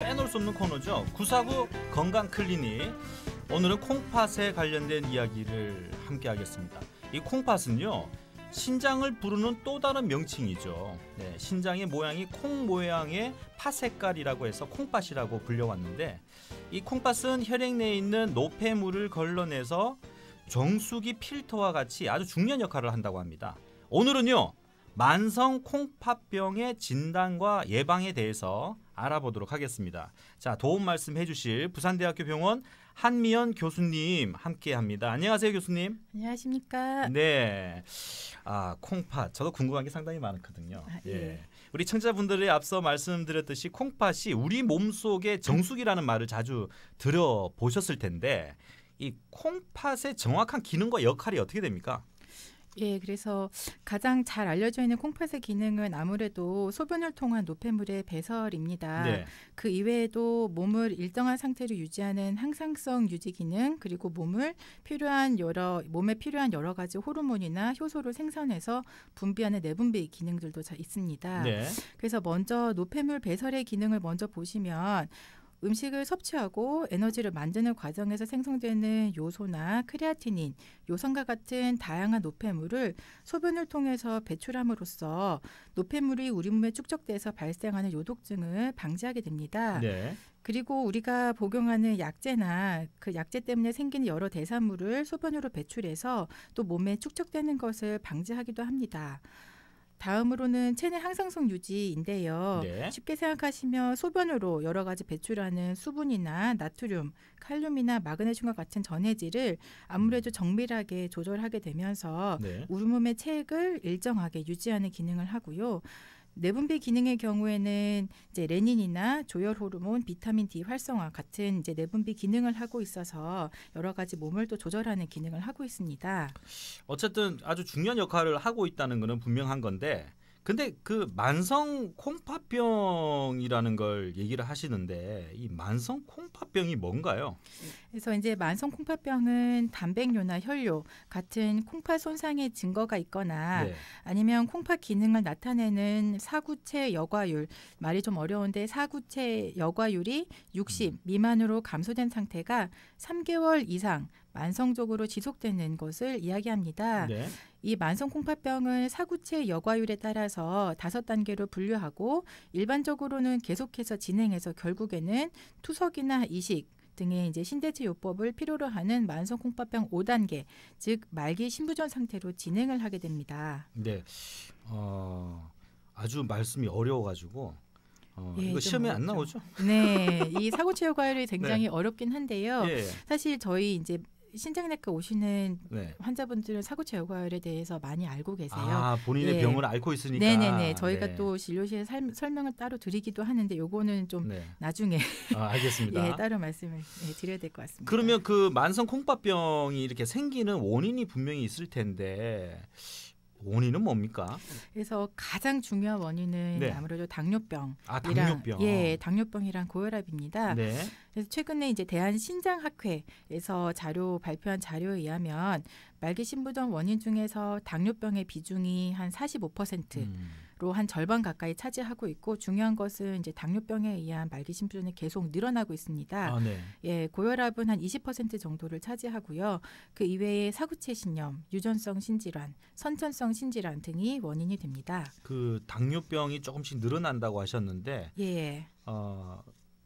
빼놓을 수 없는 코너죠. 구사구 건강 클리닉. 오늘은 콩팥에 관련된 이야기를 함께 하겠습니다. 이 콩팥은요. 신장을 부르는 또 다른 명칭이죠. 네, 신장의 모양이 콩 모양의 팥 색깔이라고 해서 콩팥이라고 불려왔는데 이 콩팥은 혈액 내에 있는 노폐물을 걸러내서 정수기 필터와 같이 아주 중요한 역할을 한다고 합니다. 오늘은요. 만성 콩팥병의 진단과 예방에 대해서 알아보도록 하겠습니다. 자, 도움 말씀해 주실 부산대학교 병원 한미연 교수님 함께 합니다. 안녕하세요, 교수님. 안녕하십니까? 네. 아, 콩팥. 저도 궁금한 게 상당히 많거든요. 아, 예. 예. 우리 청자분들이 앞서 말씀드렸듯이 콩팥이 우리 몸속의 정수기라는 말을 자주 들어보셨을 텐데 이 콩팥의 정확한 기능과 역할이 어떻게 됩니까? 예, 그래서 가장 잘 알려져 있는 콩팥의 기능은 아무래도 소변을 통한 노폐물의 배설입니다. 네. 그 이외에도 몸을 일정한 상태로 유지하는 항상성 유지 기능 그리고 몸을 필요한 여러 몸에 필요한 여러 가지 호르몬이나 효소를 생산해서 분비하는 내분비 기능들도 있습니다. 네. 그래서 먼저 노폐물 배설의 기능을 먼저 보시면 음식을 섭취하고 에너지를 만드는 과정에서 생성되는 요소나 크레아티닌, 요성과 같은 다양한 노폐물을 소변을 통해서 배출함으로써 노폐물이 우리 몸에 축적돼서 발생하는 요독증을 방지하게 됩니다. 네. 그리고 우리가 복용하는 약재나 그 약재 때문에 생기는 여러 대사물을 소변으로 배출해서 또 몸에 축적되는 것을 방지하기도 합니다. 다음으로는 체내 항상성 유지인데요. 네. 쉽게 생각하시면 소변으로 여러 가지 배출하는 수분이나 나트륨, 칼륨이나 마그네슘과 같은 전해질을 아무래도 음. 정밀하게 조절하게 되면서 네. 우리 몸의 체액을 일정하게 유지하는 기능을 하고요. 내분비 기능의 경우에는 이제 레닌이나 조혈 호르몬, 비타민 D 활성화 같은 이제 내분비 기능을 하고 있어서 여러 가지 몸을 또 조절하는 기능을 하고 있습니다. 어쨌든 아주 중요한 역할을 하고 있다는 것은 분명한 건데 근데 그 만성 콩팥병이라는 걸 얘기를 하시는데 이 만성 콩팥병이 뭔가요? 그래서 이제 만성 콩팥병은 단백뇨나 혈뇨 같은 콩팥 손상의 증거가 있거나 네. 아니면 콩팥 기능을 나타내는 사구체 여과율 말이 좀 어려운데 사구체 여과율이 60 음. 미만으로 감소된 상태가 3개월 이상 만성적으로 지속되는 것을 이야기합니다. 네. 이 만성 콩팥병은 사구체 여과율에 따라서 다섯 단계로 분류하고 일반적으로는 계속해서 진행해서 결국에는 투석이나 이식 등의 이제 신대체 요법을 필요로 하는 만성 콩팥병 5단계, 즉 말기 신부전 상태로 진행을 하게 됩니다. 네. 어, 아주 말씀이 어려워 가지고 어, 예, 이거 시험에 안 나오죠? 네, 이 사고 체료 과열이 굉장히 네. 어렵긴 한데요. 예. 사실 저희 이제 신장내과 오시는 네. 환자분들은 사구체 여과열에 대해서 많이 알고 계세요. 아, 본인의 네. 병을 앓고 있으니까. 네네네. 저희가 네. 또 진료실에 살, 설명을 따로 드리기도 하는데 요거는 좀 네. 나중에. 아, 알겠습니다. 예, 따로 말씀을 예, 드려야 될 것 같습니다. 그러면 그 만성 콩팥병이 이렇게 생기는 원인이 분명히 있을 텐데 원인은 뭡니까? 그래서 가장 중요한 원인은 네. 아무래도 당뇨병. 아, 당뇨병. 예, 당뇨병이랑 고혈압입니다. 네. 그래서 최근에 이제 대한신장학회에서 자료 발표한 자료에 의하면 말기 신부전 원인 중에서 당뇨병의 비중이 한 45%. 음. 로한 절반 가까이 차지하고 있고 중요한 것은 이제 당뇨병에 의한 말기 심부전이 계속 늘어나고 있습니다. 아, 네. 예, 고혈압은 한 20% 정도를 차지하고요. 그 이외에 사구체 신염, 유전성 신질환, 선천성 신질환 등이 원인이 됩니다. 그 당뇨병이 조금씩 늘어난다고 하셨는데 예. 어,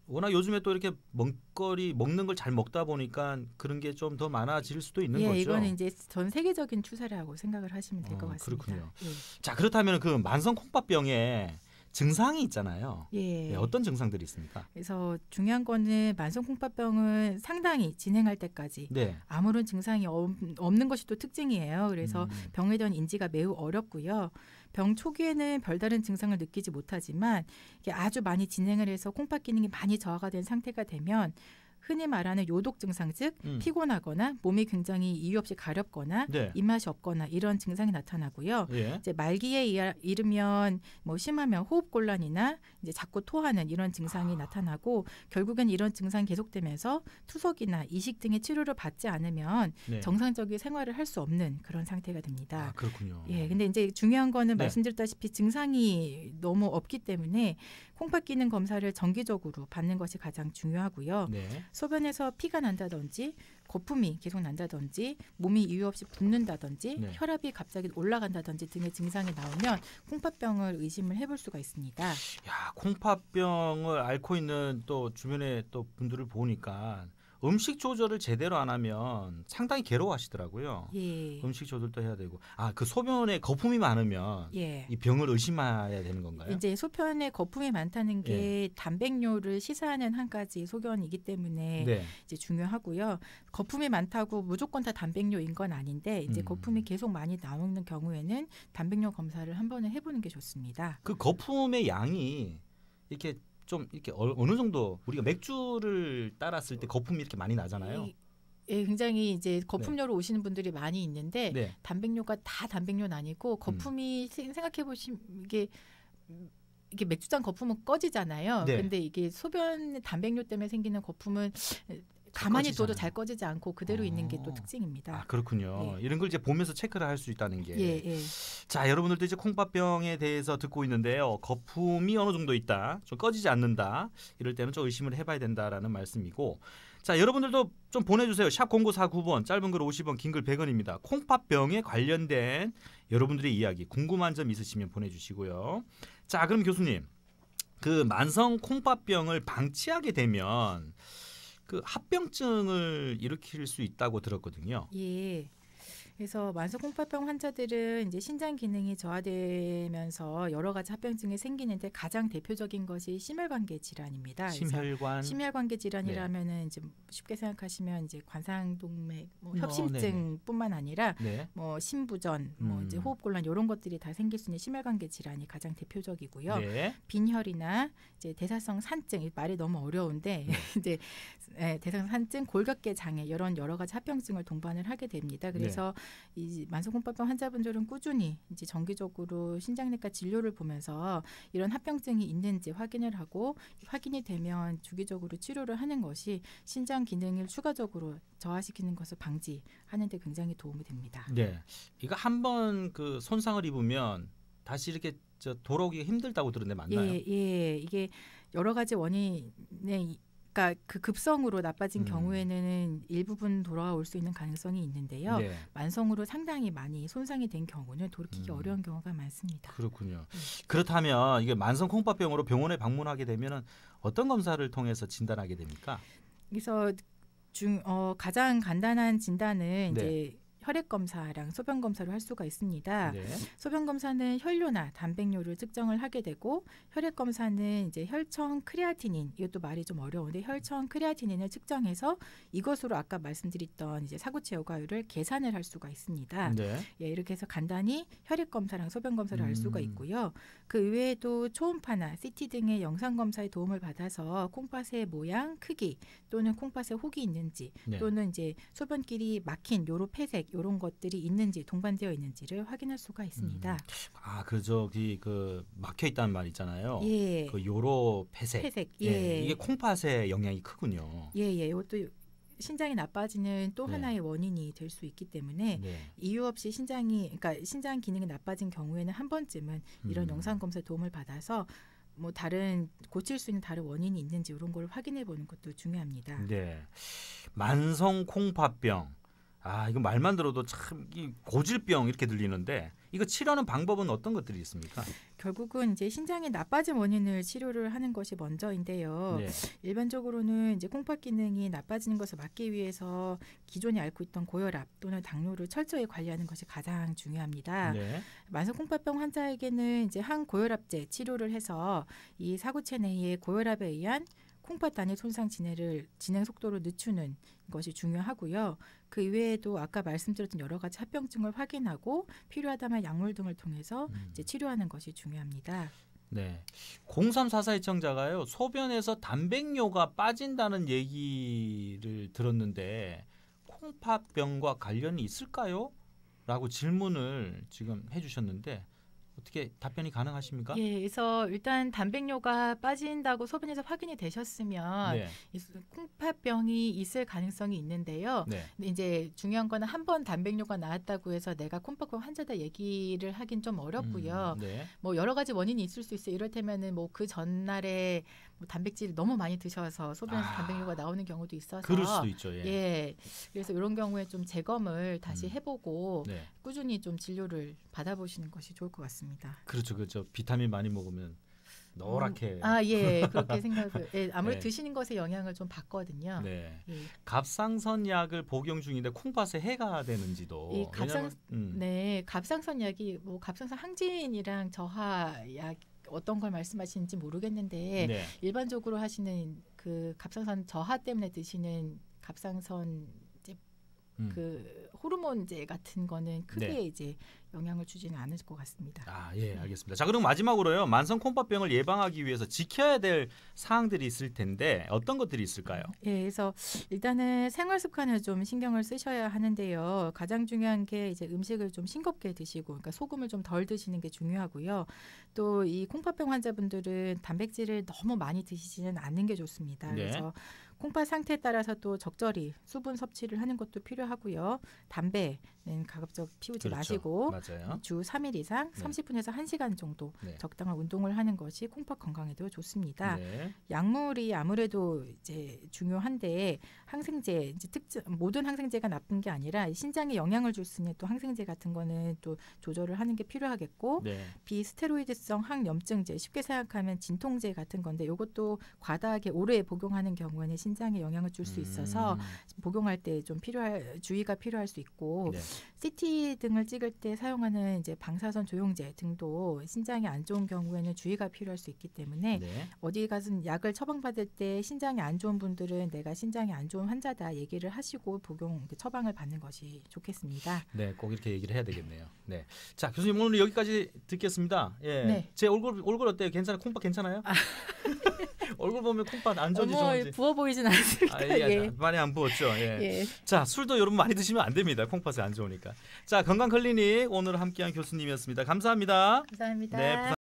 워낙 요즘에 또 이렇게 먹거리 먹는 걸 잘 먹다 보니까 그런 게 좀 더 많아질 수도 있는 예, 거죠. 이거는 이제 전 세계적인 추세라고 생각을 하시면 될것 어, 아, 같습니다. 그렇군요. 예. 자 그렇다면 그 만성 콩팥병에 증상이 있잖아요. 예. 네, 어떤 증상들이 있습니까? 그래서 중요한 거는 만성콩팥병은 상당히 진행할 때까지 네. 아무런 증상이 없는 것이 또 특징이에요. 그래서 음. 병에 대한 인지가 매우 어렵고요. 병 초기에는 별다른 증상을 느끼지 못하지만 이게 아주 많이 진행을 해서 콩팥 기능이 많이 저하가 된 상태가 되면 흔히 말하는 요독 증상 즉 음. 피곤하거나 몸이 굉장히 이유 없이 가렵거나 네. 입맛이 없거나 이런 증상이 나타나고요. 예. 이제 말기에 이르면 뭐 심하면 호흡 곤란이나 이제 자꾸 토하는 이런 증상이 아. 나타나고 결국엔 이런 증상 계속되면서 투석이나 이식 등의 치료를 받지 않으면 네. 정상적인 생활을 할 수 없는 그런 상태가 됩니다. 아, 그렇군요. 예. 근데 이제 중요한 거는 네. 말씀드렸다시피 증상이 너무 없기 때문에 콩팥 기능 검사를 정기적으로 받는 것이 가장 중요하고요. 네. 소변에서 피가 난다든지 거품이 계속 난다든지 몸이 이유 없이 붓는다든지 네. 혈압이 갑자기 올라간다든지 등의 증상이 나오면 콩팥병을 의심을 해볼 수가 있습니다. 야 콩팥병을 앓고 있는 또 주변의 또 분들을 보니까 음식 조절을 제대로 안 하면 상당히 괴로워하시더라고요. 예. 음식 조절도 해야 되고 아그 소변에 거품이 많으면 예. 이 병을 의심해야 되는 건가요? 이제 소변에 거품이 많다는 게 예. 단백뇨를 시사하는 한 가지 소견이기 때문에 네. 이제 중요하고요. 거품이 많다고 무조건 다 단백뇨인 건 아닌데 이제 음. 거품이 계속 많이 나오는 경우에는 단백뇨 검사를 한 번에 해보는 게 좋습니다. 그 거품의 양이 이렇게 좀 이렇게 어, 느 정도 우리가 맥주를 따랐을 때 거품이 이렇게 많이 나잖아요. 예, 굉장히 이제 거품료로 네. 오시는 분들이 많이 있는데 네. 단백뇨가다단백뇨는 아니고 거품이 음. 생각해 보시면 이게 이게 맥주잔 거품은 꺼지잖아요. 네. 근데 이게 소변 단백뇨 때문에 생기는 거품은 가만히 둬도 잘 꺼지지 않고 그대로 어. 있는 게 또 특징입니다. 아, 그렇군요. 예. 이런 걸 이제 보면서 체크를 할 수 있다는 게. 예, 예. 자, 여러분들도 이제 콩팥병에 대해서 듣고 있는데요. 거품이 어느 정도 있다. 좀 꺼지지 않는다. 이럴 때는 좀 의심을 해 봐야 된다라는 말씀이고. 자, 여러분들도 좀 보내 주세요. 샵 0949번 짧은 글 50원, 긴글 100원입니다. 콩팥병에 관련된 여러분들의 이야기, 궁금한 점 있으시면 보내 주시고요. 자, 그럼 교수님. 그 만성 콩팥병을 방치하게 되면 그 합병증을 일으킬 수 있다고 들었거든요. 예. 그래서 만성콩팥병 환자들은 이제 신장 기능이 저하되면서 여러 가지 합병증이 생기는데 가장 대표적인 것이 심혈관계 질환입니다. 심혈관 심혈관계 질환이라면은 네. 이제 쉽게 생각하시면 이제 관상동맥 뭐, 뭐 협심증뿐만 아니라 네. 뭐 심부전, 음. 뭐 이제 음. 호흡곤란 이런 것들이 다 생길 수 있는 심혈관계 질환이 가장 대표적이고요. 네. 빈혈이나 이제 대사성 산증 말이 너무 어려운데 네. 이제 예, 대사성 산증, 골격계 장애 이런 여러 가지 합병증을 동반을 하게 됩니다. 네. 그래서 이 만성콩밥병 환자분들은 꾸준히 이제 정기적으로 신장내과 진료를 보면서 이런 합병증이 있는지 확인을 하고 확인이 되면 주기적으로 치료를 하는 것이 신장 기능을 추가적으로 저하시키는 것을 방지하는 데 굉장히 도움이 됩니다. 네. 이거 한번그 손상을 입으면 다시 이렇게 저 돌아오기 가 힘들다고 들었는데 맞나요? 예, 예. 이게 여러 가지 원인의 그러니까 그 급성으로 나빠진 음. 경우에는 일부분 돌아올 수 있는 가능성이 있는데요. 네. 만성으로 상당히 많이 손상이 된 경우는 돌이키기 음. 어려운 경우가 많습니다. 그렇군요. 네. 그렇다면 이게 만성 콩팥병으로 병원에 방문하게 되면 어떤 검사를 통해서 진단하게 됩니까? 그래서 중 어, 가장 간단한 진단은 네. 이제 혈액 검사랑 소변 검사를 할 수가 있습니다. 네. 소변 검사는 혈뇨나 단백뇨를 측정을 하게 되고 혈액 검사는 이제 혈청 크레아티닌 이것도 말이 좀 어려운데 혈청 크레아티닌을 측정해서 이것으로 아까 말씀드렸던 이제 사구체 요과율을 계산을 할 수가 있습니다. 네. 예, 이렇게 해서 간단히 혈액 검사랑 소변 검사를 음. 할 수가 음. 있고요. 그 외에도 초음파나 CT 등의 영상 검사의 도움을 받아서 콩팥의 모양, 크기 또는 콩팥에 혹이 있는지 네. 또는 이제 소변길이 막힌 요로 폐색 이런 것들이 있는지 동반되어 있는지를 확인할 수가 있습니다. 음. 아, 그 저기 그 막혀 있다는 말 있잖아요. 예. 그 요로 폐색. 폐색. 예. 예. 이게 콩팥의 영향이 크군요. 예, 예. 이것도 신장이 나빠지는 또 네. 하나의 원인이 될 수 있기 때문에 네. 이유 없이 신장이 그러니까 신장 기능이 나빠진 경우에는 한 번쯤은 이런 음. 영상 검사 도움을 받아서 뭐 다른 고칠 수 있는 다른 원인이 있는지 이런 걸 확인해 보는 것도 중요합니다. 네. 만성 콩팥병 아 이거 말만 들어도 참이 고질병 이렇게 들리는데 이거 치료하는 방법은 어떤 것들이 있습니까? 결국은 이제 신장에 나빠진 원인을 치료를 하는 것이 먼저인데요. 네. 일반적으로는 이제 콩팥 기능이 나빠지는 것을 막기 위해서 기존에 앓고 있던 고혈압 또는 당뇨를 철저히 관리하는 것이 가장 중요합니다. 네. 만성 콩팥병 환자에게는 이제 항고혈압제 치료를 해서 이 사구체 내에 고혈압에 의한 콩팥 단일 손상 진행을 진행 속도를 늦추는 것이 중요하고요. 그 이외에도 아까 말씀드렸던 여러 가지 합병증을 확인하고 필요하다면 약물 등을 통해서 음. 이제 치료하는 것이 중요합니다. 네. 0344 시청자가요. 소변에서 단백뇨가 빠진다는 얘기를 들었는데 콩팥병과 관련이 있을까요? 라고 질문을 지금 해 주셨는데 어떻게 답변이 가능하십니까? 예, 그래서 일단 단백뇨가 빠진다고 소변에서 확인이 되셨으면 네. 콩팥병이 있을 가능성이 있는데요. 네. 근데 이제 중요한 거는 한번 단백뇨가 나왔다고 해서 내가 콩팥병 환자다 얘기를 하긴 좀 어렵고요. 음, 네. 뭐 여러 가지 원인이 있을 수 있어요. 이를테면은 뭐 그 전날에 뭐 단백질을 너무 많이 드셔서 소변에서 아. 단백질가 나오는 경우도 있어서 그럴 수도 있죠. 예. 예. 그래서 이런 경우에 좀 재검을 다시 음. 해보고 네. 꾸준히 좀 진료를 받아보시는 것이 좋을 것 같습니다. 그렇죠, 그렇죠. 비타민 많이 먹으면 노랗게. 음, 아, 예. 그렇게 생각을. 예, 아무래도 네. 드시는 것에 영향을 좀 받거든요. 네. 예. 갑상선 약을 복용 중인데 콩팥에 해가 되는지도. 이 갑상 왜냐하면, 음. 네, 갑상선 약이 뭐 갑상선 항진이랑 저하 약 어떤 걸 말씀하시는지 모르겠는데 네. 일반적으로 하시는 그 갑상선 저하 때문에 드시는 갑상선 음. 그 호르몬제 같은 거는 크게 네. 이제 영향을 주지는 않을 것 같습니다. 아, 예, 네. 알겠습니다. 자, 그럼 마지막으로요. 만성 콩팥병을 예방하기 위해서 지켜야 될 사항들이 있을 텐데 어떤 것들이 있을까요? 예, 그래서 일단은 생활 습관을 좀 신경을 쓰셔야 하는데요. 가장 중요한 게 이제 음식을 좀 싱겁게 드시고 그러니까 소금을 좀 덜 드시는 게 중요하고요. 또 이 콩팥병 환자분들은 단백질을 너무 많이 드시지는 않는 게 좋습니다. 네. 그래서 콩팥 상태에 따라서 또 적절히 수분 섭취를 하는 것도 필요하고요. 담배는 음, 가급적 피우지 그렇죠. 마시고 맞아요. 음, 주 3일 이상 네. 30분에서 1시간 정도 네. 적당한 운동을 하는 것이 콩팥 건강에도 좋습니다. 네. 약물이 아무래도 이제 중요한데 항생제 이제 특징 모든 항생제가 나쁜 게 아니라 신장에 영향을 줄 수 있는 또 항생제 같은 거는 또 조절을 하는 게 필요하겠고 네. 비스테로이드성 항염증제 쉽게 생각하면 진통제 같은 건데 이것도 과다하게 오래 복용하는 경우에는 신 신장에 영향을 줄 수 있어서 음. 복용할 때 좀 필요할 주의가 필요할 수 있고 네. CT 등을 찍을 때 사용하는 이제 방사선 조영제 등도 신장이 안 좋은 경우에는 주의가 필요할 수 있기 때문에 네. 어디 가서 약을 처방받을 때 신장이 안 좋은 분들은 내가 신장이 안 좋은 환자다 얘기를 하시고 복용 처방을 받는 것이 좋겠습니다. 네, 꼭 이렇게 얘기를 해야 되겠네요. 네, 자 교수님 오늘 여기까지 듣겠습니다. 예, 네. 제 얼굴 얼굴 어때요? 괜찮아? 요 콩밥 괜찮아요? 아. 얼굴 보면 콩팥 안 좋은지 어머, 부어 보이진 않습니다. 아, 예 예, 예, 예. 많이 안 부었죠. 예. 예. 자 술도 여러분 많이 드시면 안 됩니다. 콩팥이 안 좋으니까. 자 건강 클리닉 오늘 함께한 교수님이었습니다. 감사합니다. 감사합니다. 네,